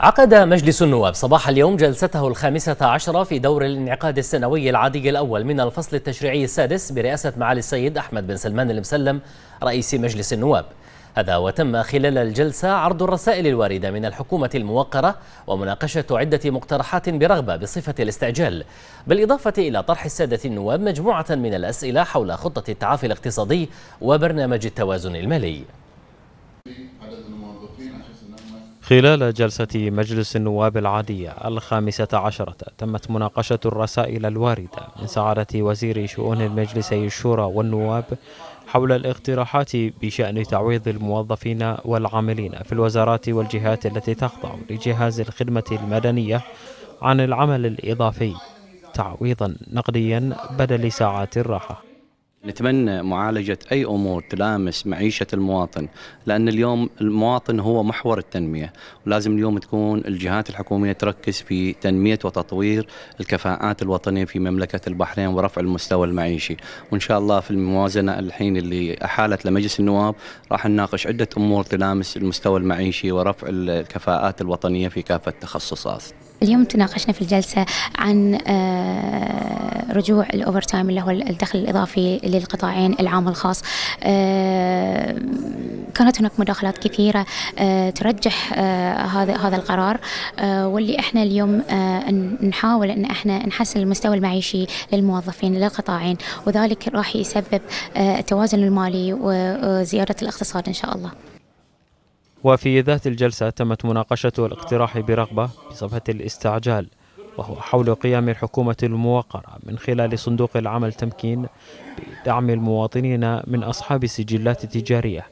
عقد مجلس النواب صباح اليوم جلسته الخامسة عشرة في دور الانعقاد السنوي العادي الأول من الفصل التشريعي السادس برئاسة معالي السيد أحمد بن سلمان المسلم رئيس مجلس النواب هذا وتم خلال الجلسة عرض الرسائل الواردة من الحكومة الموقرة ومناقشة عدة مقترحات برغبة بصفة الاستعجال بالإضافة إلى طرح السادة النواب مجموعة من الأسئلة حول خطة التعافي الاقتصادي وبرنامج التوازن المالي خلال جلسة مجلس النواب العادية الخامسة عشرة تمت مناقشة الرسائل الواردة من سعادة وزير شؤون المجلسي الشورى والنواب حول الاقتراحات بشأن تعويض الموظفين والعاملين في الوزارات والجهات التي تخضع لجهاز الخدمة المدنية عن العمل الإضافي تعويضا نقديا بدل ساعات الراحة نتمنى معالجة أي أمور تلامس معيشة المواطن لأن اليوم المواطن هو محور التنمية ولازم اليوم تكون الجهات الحكومية تركز في تنمية وتطوير الكفاءات الوطنية في مملكة البحرين ورفع المستوى المعيشي وإن شاء الله في الموازنة الحين اللي أحالت لمجلس النواب راح نناقش عدة أمور تلامس المستوى المعيشي ورفع الكفاءات الوطنية في كافة التخصصات اليوم تناقشنا في الجلسة عن آه، رجوع الأوفر تايم اللي هو الدخل الإضافي للقطاعين العام والخاص آه، كانت هناك مداخلات كثيرة آه، ترجح هذا هذا القرار واللي احنا اليوم نحاول ان احنا نحسن المستوى المعيشي للموظفين للقطاعين وذلك راح يسبب التوازن المالي وزيادة الاقتصاد ان شاء الله. وفي ذات الجلسة تمت مناقشة الاقتراح برغبة بصفحة الاستعجال وهو حول قيام الحكومة الموقرة من خلال صندوق العمل تمكين بدعم المواطنين من أصحاب السجلات التجارية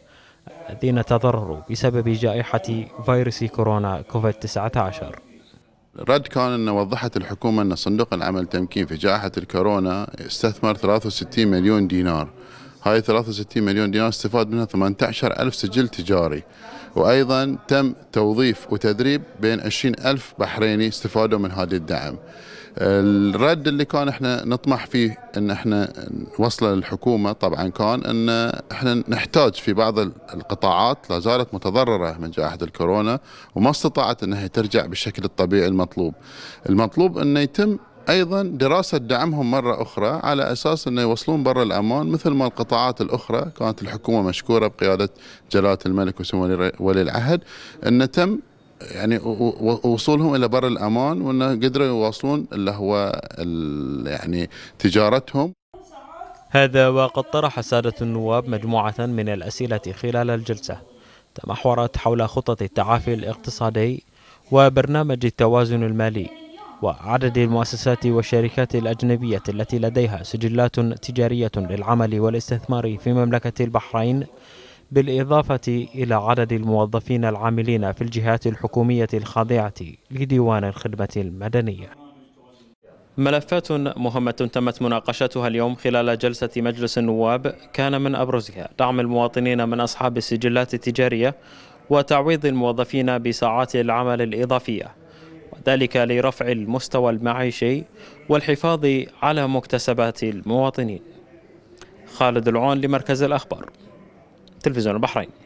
الذين تضرروا بسبب جائحة فيروس كورونا كوفيد 19 رد كان أن وضحت الحكومة أن صندوق العمل تمكين في جائحة الكورونا استثمر 63 مليون دينار هاي 63 مليون دينار استفاد منها 18 ألف سجل تجاري وأيضا تم توظيف وتدريب بين 20 ألف بحريني استفادوا من هذا الدعم الرد اللي كان احنا نطمح فيه ان احنا نوصله للحكومه طبعا كان ان احنا نحتاج في بعض القطاعات لا زالت متضرره من جائحه الكورونا وما استطاعت انها ترجع بالشكل الطبيعي المطلوب. المطلوب انه يتم ايضا دراسه دعمهم مره اخرى على اساس انه يوصلون برا الامان مثل ما القطاعات الاخرى كانت الحكومه مشكوره بقياده جلاله الملك وسمو ولي العهد انه تم يعني وصولهم الى بر الامان وانه قدروا يواصلون اللي هو يعني تجارتهم هذا وقد طرح سادة النواب مجموعة من الأسئلة خلال الجلسة تمحورت حول خطط التعافي الاقتصادي وبرنامج التوازن المالي وعدد المؤسسات والشركات الأجنبية التي لديها سجلات تجارية للعمل والاستثمار في مملكة البحرين بالإضافة إلى عدد الموظفين العاملين في الجهات الحكومية الخاضعة لديوان الخدمة المدنية ملفات مهمة تمت مناقشتها اليوم خلال جلسة مجلس النواب كان من أبرزها دعم المواطنين من أصحاب السجلات التجارية وتعويض الموظفين بساعات العمل الإضافية ذلك لرفع المستوى المعيشي والحفاظ على مكتسبات المواطنين خالد العون لمركز الأخبار تلفزيون البحرين